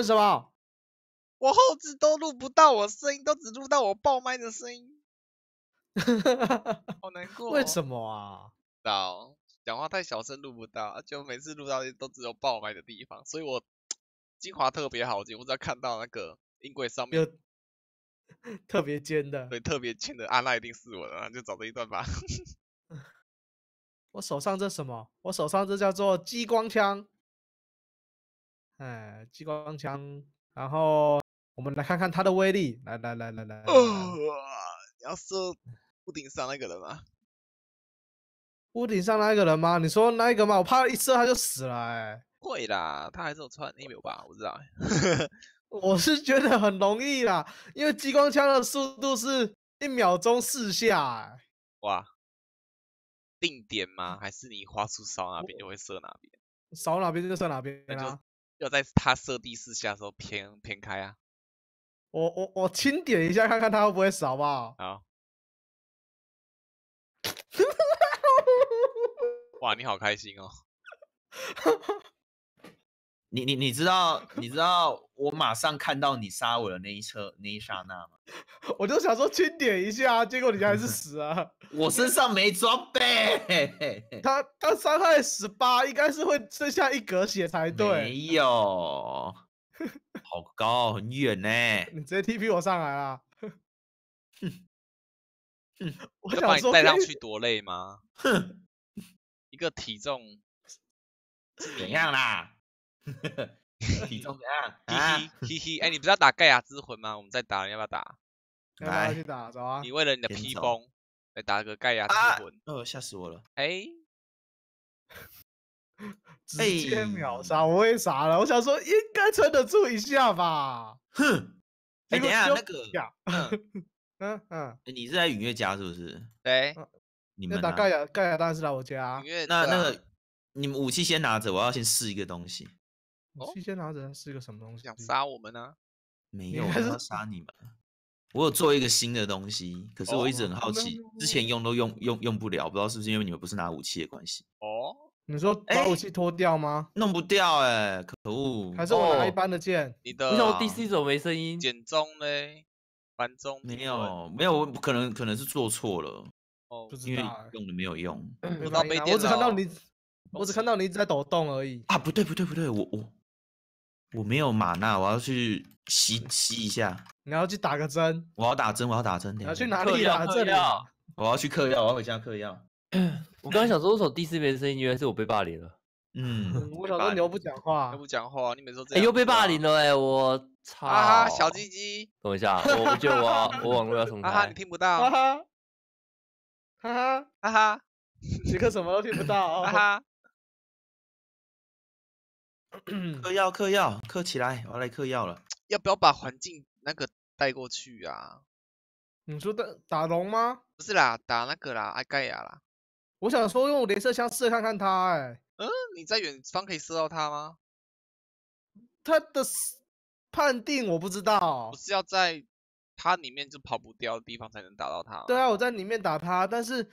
为什么？我后置都录不到我声音，都只录到我爆麦的声音。好难过。为什么啊？到讲话太小声，录不到，而且每次录到都只有爆麦的地方，所以我 精华特别好听。我只要看到那个音轨上面有 特别尖的，对，特别尖的，安娜一定是我的，就找这一段吧。我手上这什么？我手上这叫做激光枪。哎，激光枪，然后我们来看看它的威力。来来来来来，你要射屋顶上那个人吗？屋顶上那个人吗？你说那一个吗？我怕一射他就死了。哎，会啦，他还是有穿衣服吧？我知道。我是觉得很容易啦，因为激光枪的速度是一秒钟四下。哇，定点吗？还是你花出扫哪边就会射哪边？扫哪边就射哪边啦。要在他射第四下的时候偏偏开啊！我我我轻点一下看看他会不会死，好不好？好。哇，你好开心哦！你你你知道你知道我马上看到你杀我的那一车那一刹那吗？我就想说清点一下，结果你还是死啊！我身上没装备，他他伤害十八，应该是会剩下一格血才对。没 有，好高很远呢！你直接 TP 我上来啦！我想说带上去多累吗？一个体重怎样啦？呵呵，体重怎样？嘿嘿嘿嘿，哎，你不是要打盖亚之魂吗？我们在打，你要不要打？要不要去打？走啊！你为了你的披风，来打个盖亚之魂。呃，吓死我了！哎，直接秒杀，我也傻了。我想说，应该撑得住一下吧。哼！哎，等下那个，嗯嗯，你是在允月家是不是？对，你们打盖亚，盖亚当然是来我家。那那个，你们武器先拿着，我要先试一个东西。直接拿着是个什么东西？杀我们呢？没有，还是 杀你们？我有做一个新的东西，可是我一直很好奇，之前用都用用用不了，不知道是不是因为你们不是拿武器的关系。哦，你说把武器脱掉吗？弄不掉，哎，可可恶。还是我拿一般的剑？你的？你什么我第四种没声音？减中嘞？繁中没有，没有，可能可能是做错了。哦，不知道，用了没有用？我只看到你，我只看到你一直在抖动而已。啊，不对，不对，不对，我我。我没有马娜，我要去吸吸一下。你要去打个针？我要打针，我要打针。你要去哪里打针？我要去嗑药，我要家嗑药。我刚刚想说，我第四遍的声音原来是我被霸凌了。嗯，我想说，你又不讲话，又不讲话，你每次都这样。又被霸凌了，哎，我操！哈哈，小鸡鸡。等一下，我不救我我网络要重开。哈哈，你听不到。哈哈哈哈，哈杰克什么都听不到。哈哈。嗑药，嗑药，嗑起来！我要来嗑药了。要不要把环境那个带过去啊？你说的打龙吗？不是啦，打那个啦，阿盖亚啦。我想说用镭射枪射看看他，哎，嗯，你在远方可以射到他吗？他的判定我不知道，是要在它里面就跑不掉的地方才能打到他。对啊，我在里面打他，但是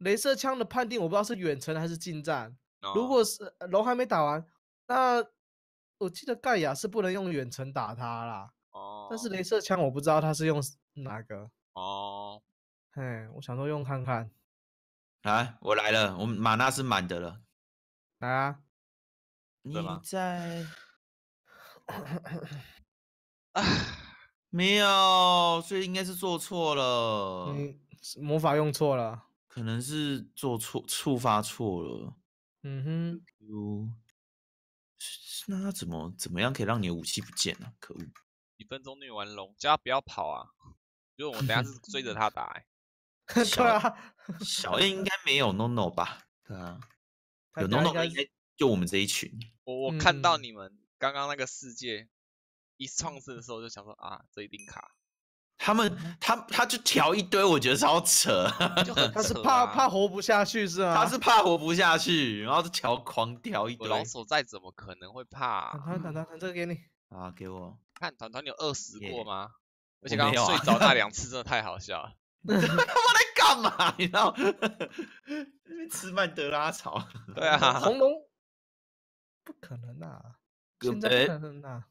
镭射枪的判定我不知道是远程还是近战。如果是龙还没打完。那我记得盖亚是不能用远程打他啦。哦。但是镭射枪我不知道他是用哪个。哦。嘿，我想说用看看。啊，我来了，我马那是满的了。来啊！你在？没有，所以应该是做错了。嗯，魔法用错了，可能是做错触发错了。嗯哼。有。那他怎么怎么样可以让你的武器不见啊？可恶！几分钟虐完龙，叫他不要跑啊！就为我们等下是追着他打，哎，对啊，小燕应该没有 no no 吧？对啊，有 no no 应该就我们这一群。我我看到你们刚刚那个世界一创世的时候就想说啊，这一定卡。他们他他就调一堆，我觉得超扯，他是怕怕活不下去是吧？他是怕活不下去，然后就调狂调一堆。老手再怎么可能会怕？团团团团，这个给你啊，给我看团团你有饿死过吗？而且刚刚睡着那两次真的太好笑了，他们他妈在干嘛？你知道？吃曼德拉草？对啊，红龙不可能呐，现在不可能啊。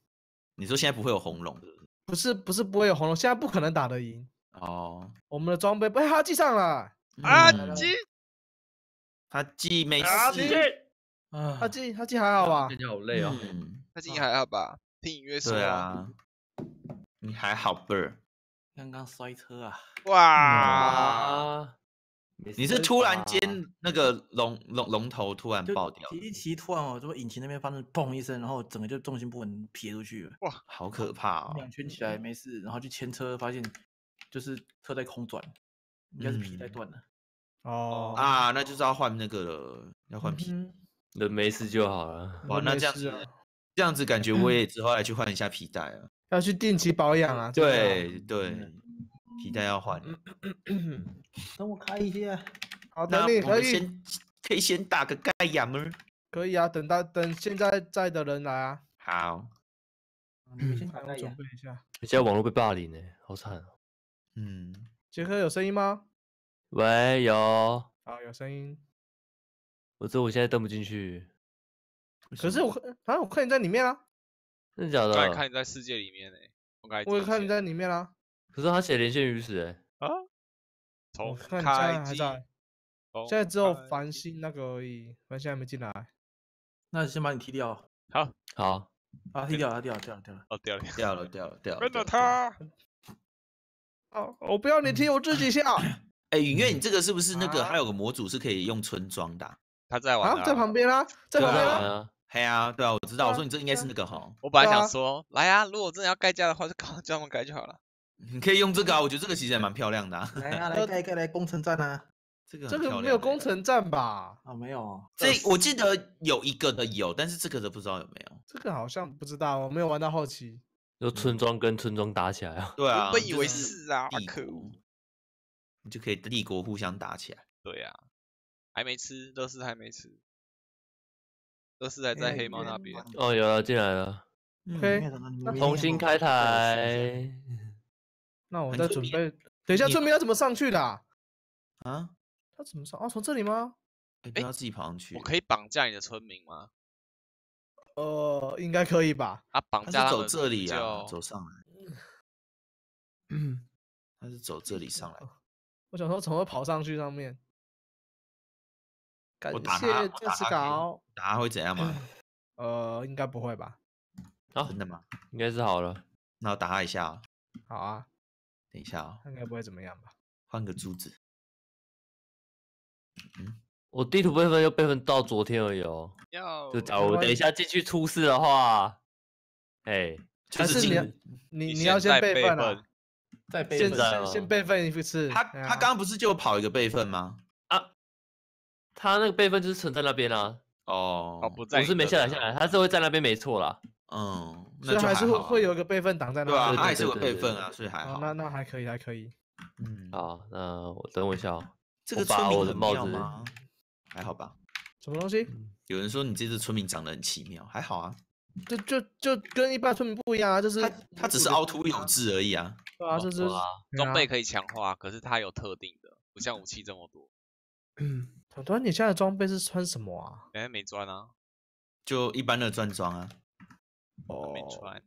你说现在不会有红龙是？不是不是不会有红龙，现在不可能打得赢。哦，我们的装备，被他记上了阿寄，他寄没事啊，他寄他寄还好吧？人家好累哦，他寄还好吧？听音乐是吧？啊，你还好不？刚刚摔车啊！哇。你是突然间那个龙龙龙头突然爆掉，皮皮突然哦，就个引擎那边发生砰一声，然后整个就重心不稳撇出去了。哇，好可怕哦！两圈起来没事，然后就牵车发现就是车在空转，应该是皮带断了。哦啊，那就是要换那个了，要换皮。人没事就好了。哇，那这样子，这样子感觉我也之后来去换一下皮带啊，要去定期保养啊。对对。皮带要换。等 我开一下。好的，可以先可以先打个盖亚吗？可以啊，等到等现在在的人来啊。好，你们先准备一下。你在网络被霸凌呢，好惨。嗯，杰克有声音吗？喂，有。啊，有声音。我知我现在登不进去。可是我好像我看你在里面啊。的假的。我看你在世界里面呢。我有看你在里面啦。可是他写连线鱼死哎啊！从看现在还在，现在只有繁星那个而已，繁星还没进来。那先把你踢掉。好，好，啊，踢掉，他掉，掉，掉，了，哦，掉了，掉了，掉了，掉了。跟着他。哦，我不要你踢，我自己下。哎，允月，你这个是不是那个？还有个模组是可以用村庄的。他在玩啊，在旁边啊，在旁边。黑啊，对啊，我知道。我说你这应该是那个哈。我本来想说，来啊，如果真的要盖家的话，就叫他们盖就好了。你可以用这个啊，我觉得这个其实还蛮漂亮的。来啊，来一个来攻城战啊！这个这个没有攻城战吧？啊，没有。这我记得有一个的有，但是这个的不知道有没有。这个好像不知道，我没有玩到后期。就村庄跟村庄打起来啊？对啊。本以为是啊。可恶！你就可以立国互相打起来。对啊，还没吃，都是还没吃，都是还在黑猫那边。哦，有了，进来了。OK，重新开台。那我在准备，等一下村民要怎么上去的？啊，他怎么上？啊，从这里吗？他要自己跑上去。我可以绑架你的村民吗？呃，应该可以吧。啊，绑架他走这里啊，走上来。嗯，他是走这里上来。我想说，从这跑上去上面。我打他，打他会怎样吗？呃，应该不会吧。啊、真的吗？应该是好了。那我打他一下。好啊。等一下啊，应该不会怎么样吧？换个珠子。嗯，我地图备份又备份到昨天而已哦。要啊，我等一下进去出事的话，哎，就是你你你要先备份啊，再备份先备份你不是？他他刚刚不是就跑一个备份吗？啊，他那个备份就是存在那边啊。哦，不在，我是没下载下来，他是会在那边没错了。嗯。所以还是会会有一个备份挡在那，对啊，还是有备份啊，所以还好。那那还可以，还可以。嗯，好，那我等我一下哦。这个村民妙吗？还好吧。什么东西？有人说你这次村民长得很奇妙，还好啊。就就就跟一般村民不一样啊，就是它只是凹凸有致而已啊。对啊，就是装备可以强化，可是它有特定的，不像武器这么多。嗯，团团，你现在装备是穿什么啊？哎，没钻啊，就一般的钻装啊。哦，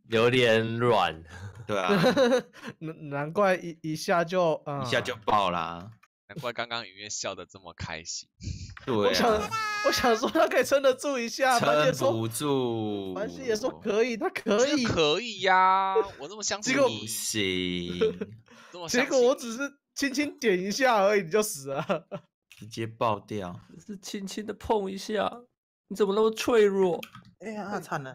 有点软，对啊，难难怪一一下就嗯一下就爆啦，难怪刚刚雨月笑的这么开心，对，我想我想说他可以撑得住一下，撑不住，凡希也说可以，他可以可以呀，我那么相信你，不行，结果我只是轻轻点一下而已你就死了，直接爆掉，只是轻轻的碰一下，你怎么那么脆弱？哎呀，那惨了。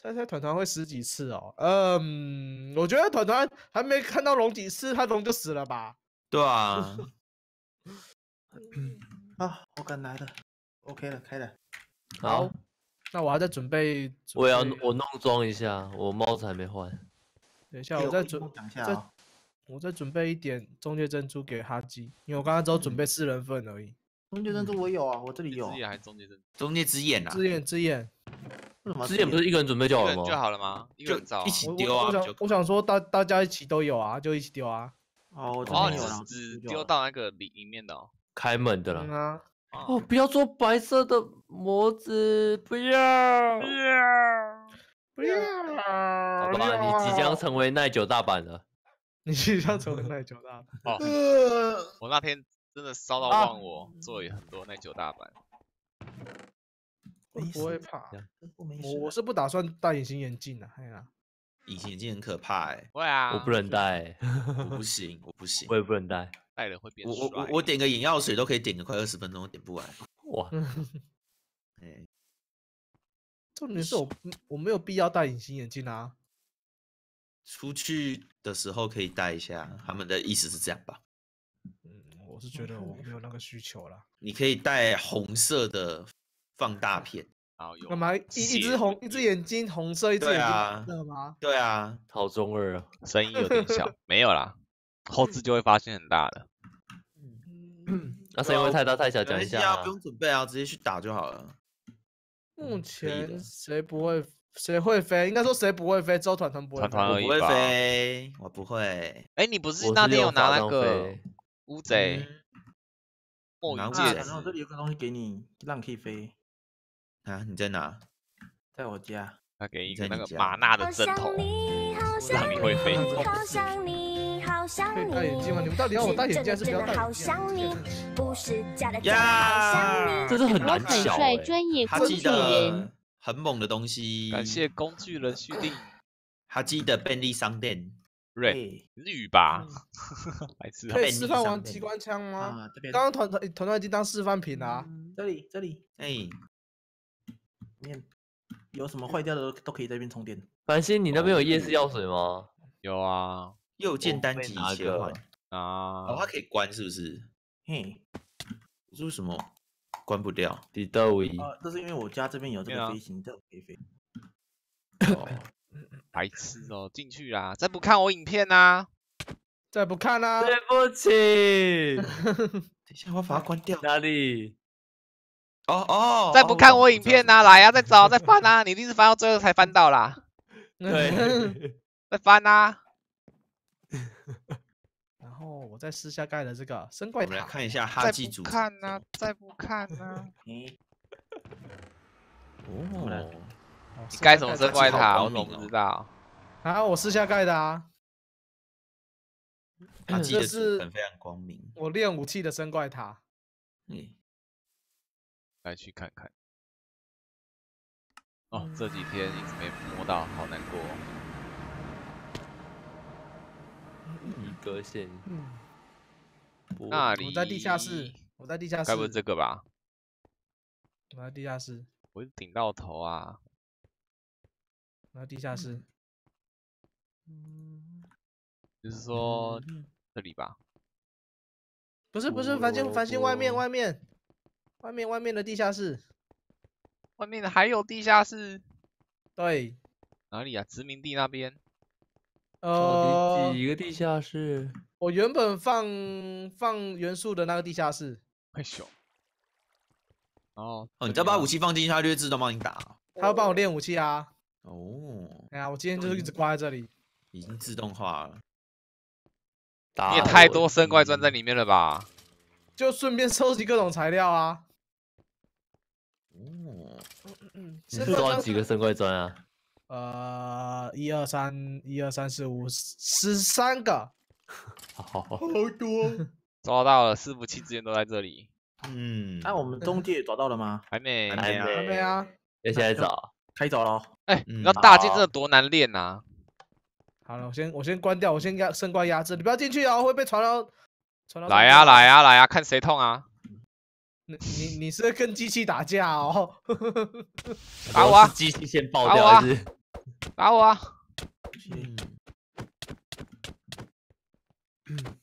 猜猜团团会死几次哦？嗯，我觉得团团还没看到龙几次，他龙就死了吧？对啊。啊，我敢来的，OK 了，开了。好，那我还在准备。我要我弄装一下，我帽子还没换。等一下，我再准等一下啊。我再准备一点中介珍珠给哈基，因为我刚刚只有准备四人份而已。中介珍珠我有啊，我这里有。之眼终结之中介之眼啊！之眼之眼。之前不是一个人准备就好了吗？就一起丢啊！我想说大大家一起都有啊，就一起丢啊！哦，真你有啊！丢到那个里里面的开门的了。哦，不要做白色的模子，不要不要不要！好吧，你即将成为耐久大板了。你即将成为耐久大板。呃，我那天真的烧到忘我，做了很多耐久大板。不会怕，我我是不打算戴隐形眼镜的。哎呀，隐形眼镜很可怕哎！会啊，我不能戴，我不 行，我不行。我也不能戴，戴了会变。我我我点个眼药水都可以点个快二十分钟，点不完。哇，哎，重点是我我没有必要戴隐形眼镜啊。出去的时候可以戴一下，他们的意思是这样吧？嗯，我是觉得我没有那个需求了。你可以戴红色的。放大 片，然后有，干嘛？一一只红一只眼睛红色，一只眼睛色吗？对啊，好中二啊，声音有点小，没有啦，后置就会发现很大的。嗯，那声音会太大太小，讲一下啊，不用准备啊，直接去打就好了。目前谁不会谁会飞？应该说谁不会飞，周团团不会飞，我不会。哎，你不是那天有拿那个乌贼？乌然后这里有个东西给你，让你可以飞。啊，你在哪？在我家，他给一个那个马纳的针头，让你会飞。好戴眼镜吗？你们到底让我戴眼镜还是不要戴？呀，这是很胆小。他记得，很猛的东西。感谢工具人续订。他记得便利商店，瑞，绿吧。来吃。可以示范玩机关枪吗？刚刚团团团团已经当示范品了。啊这里，这里，哎。面，有什么坏掉的都可以这边充电。繁星，你那边有夜视药水吗？有啊。右键单击切换啊。哦，它可以关是不是？嘿，为什么关不掉？低唯一这是因为我家这边有这个飞行证可以飞。白痴哦，进去啦！再不看我影片呐，再不看呐！对不起。等一下，我把它关掉。哪里？哦哦，再不看我影片呐，来呀，再找再翻呐，你一定是翻到最后才翻到啦。对，再翻呐。然后我再试下盖的这个生怪塔。我们来看一下哈基主。看呐，再不看呐。嗯，哦，你盖什么生怪塔？我都不知道。啊，我试下盖的啊。哈基的主很非常光明。我练武器的生怪塔。嗯。来去看看。哦，这几天一直没摸到，好难过。一歌线。嗯。那里。我在地下室。我在地下室。该不是这个吧？我在地下室。我是顶到头啊。我在地下室。嗯。就是说这里吧。不是不是，房间房间外面外面。外面外面的地下室，外面的还有地下室，对，哪里啊？殖民地那边，呃，几个地下室？我原本放放元素的那个地下室，太小。哦哦，你再把武器放进去，它就会自动帮你打。它会帮我练武器啊？哦，哎呀，我今天就是一直挂在这里，已经自动化了。你也太多生怪钻在里面了吧？就顺便收集各种材料啊。嗯，你抓几个神怪砖啊？呃，一二三，一二三四五，十三个。好好好，多。抓到了，四伏气之前都在这里。嗯，那我们中介抓到了吗？还没，还没，啊，还没啊。别起来走，可以走了。哎，那、要大剑真的多难练呐。好了，我先我先关掉，我先压升官压制，你不要进去哦，会被传到。来呀来呀来呀，看谁痛啊！你你你是跟机器打架哦？打我啊！机器先爆掉还是？打我啊！嗯，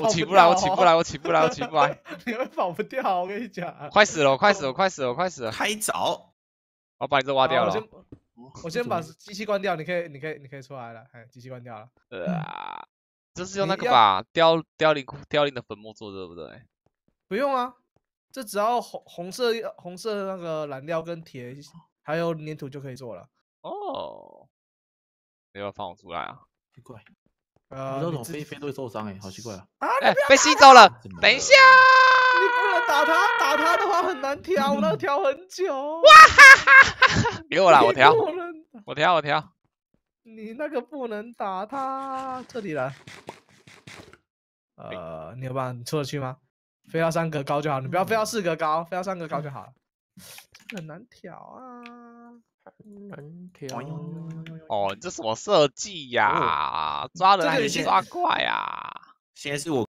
我起不来，我起不来，我起不来，我起不来。你会跑不掉，我跟你讲。快死了，快死了，快死了，快死了。开早，我把你都挖掉了。我先，把机器关掉，你可以，你可以，你可以出来了。哎，机器关掉了。呃，就是用那个吧，凋凋零凋零的粉末做，对不对？不用啊。这只要红红色红色那个染料跟铁还有粘土就可以做了哦。你要放我出来啊？奇怪，呃，这种飞飞都会受伤哎，好奇怪啊！啊！哎，被吸走了。等一下，你不能打他，打他的话很难调，我要调很久。哇哈哈！给我了，我调，我调，我调。你那个不能打他，彻底来。呃，你有办法？你出得去吗？飞到三格高就好，你不要飞到四格高，飞到三格高就好了。很难调啊，很难调。哦，这什么设计呀？抓人还是抓怪呀？先是我。